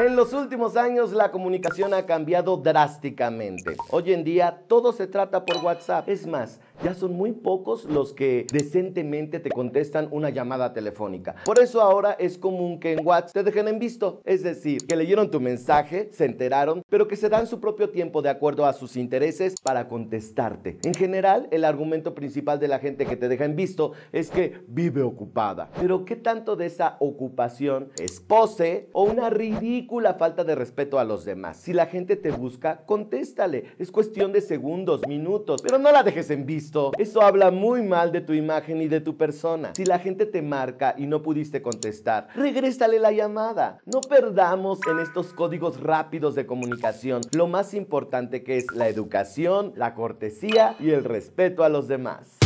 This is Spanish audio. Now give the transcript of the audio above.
En los últimos años la comunicación ha cambiado drásticamente. Hoy en día todo se trata por WhatsApp. Es más, ya son muy pocos los que decentemente te contestan una llamada telefónica. Por eso ahora es común que en WhatsApp te dejen en visto, es decir, que leyeron tu mensaje, se enteraron, pero que se dan su propio tiempo de acuerdo a sus intereses para contestarte. En general, el argumento principal de la gente que te deja en visto es que vive ocupada. Pero ¿qué tanto de esa ocupación es pose o una ridícula falta de respeto a los demás? Si la gente te busca, contéstale. Es cuestión de segundos, minutos, pero no la dejes en visto. Esto habla muy mal de tu imagen y de tu persona. Si la gente te marca y no pudiste contestar, regrésale la llamada. No perdamos en estos códigos rápidos de comunicación lo más importante que es la educación, la cortesía y el respeto a los demás.